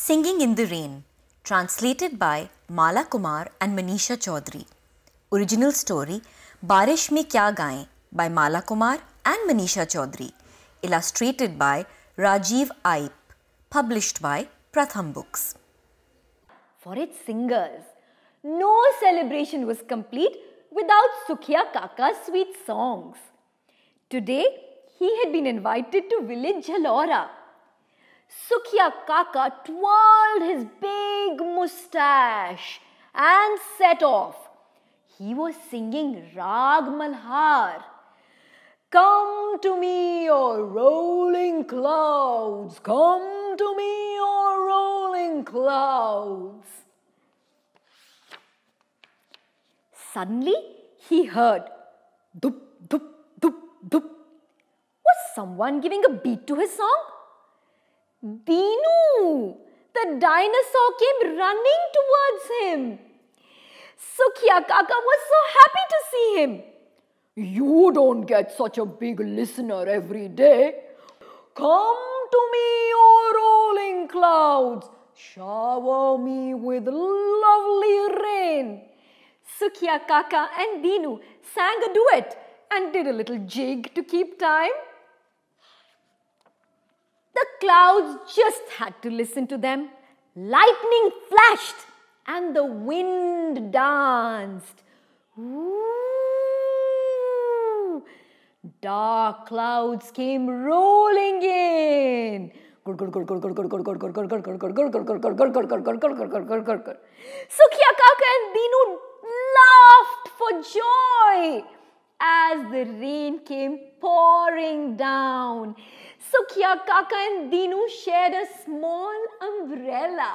Singing in the Rain, translated by Mala Kumar and Manisha Chaudhary. Original story Barish Me Kya Gaye by Mala Kumar and Manisha Chaudhary. Illustrated by Rajiv Aip. Published by Pratham Books. For its singers, no celebration was complete without Sukhya Kaka's sweet songs. Today, he had been invited to village Jalora Sukhya Kaka twirled his big moustache and set off. He was singing Rag Malhar. Come to me, O rolling clouds, come to me, O rolling clouds. Suddenly he heard dup, dup, dup, dup. Was someone giving a beat to his song? Binu, The dinosaur came running towards him. Sukhya Kaka was so happy to see him. You don't get such a big listener every day. Come to me, O rolling clouds. Shower me with lovely rain. Sukhya Kaka and Dinu sang a duet and did a little jig to keep time. The clouds just had to listen to them. Lightning flashed and the wind danced. Ooh. Dark clouds came rolling in. Sukhya Kaka and Binu laughed for joy as the rain came pouring down. Sukhya Kaka and Dinu shared a small umbrella.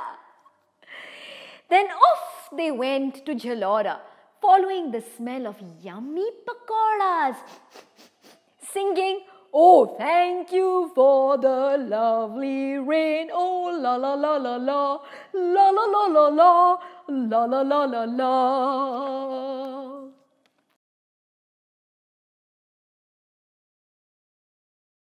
Then off they went to Jalora, following the smell of yummy pakoras, singing, Oh, thank you for the lovely rain. Oh, la la la la la, la la la la la, la la la la la.